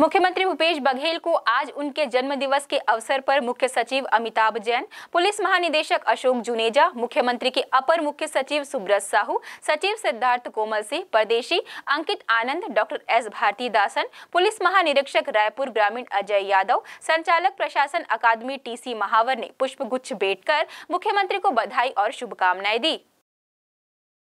मुख्यमंत्री भूपेश बघेल को आज उनके जन्म दिवस के अवसर पर मुख्य सचिव अमिताभ जैन पुलिस महानिदेशक अशोक जुनेजा मुख्यमंत्री के अपर मुख्य सचिव सुब्रत साहू सचिव Siddharth Komal Singh Pardeshi Ankit Anand doctor S Bharathi Dasan police महानिरीक्षक रायपुर ग्रामीण अजय यादव संचालक प्रशासन अकादमी टी महावर ने पुष्प गुच्छ भेंट कर मुख्यमंत्री को बधाई और शुभकामनाएं दी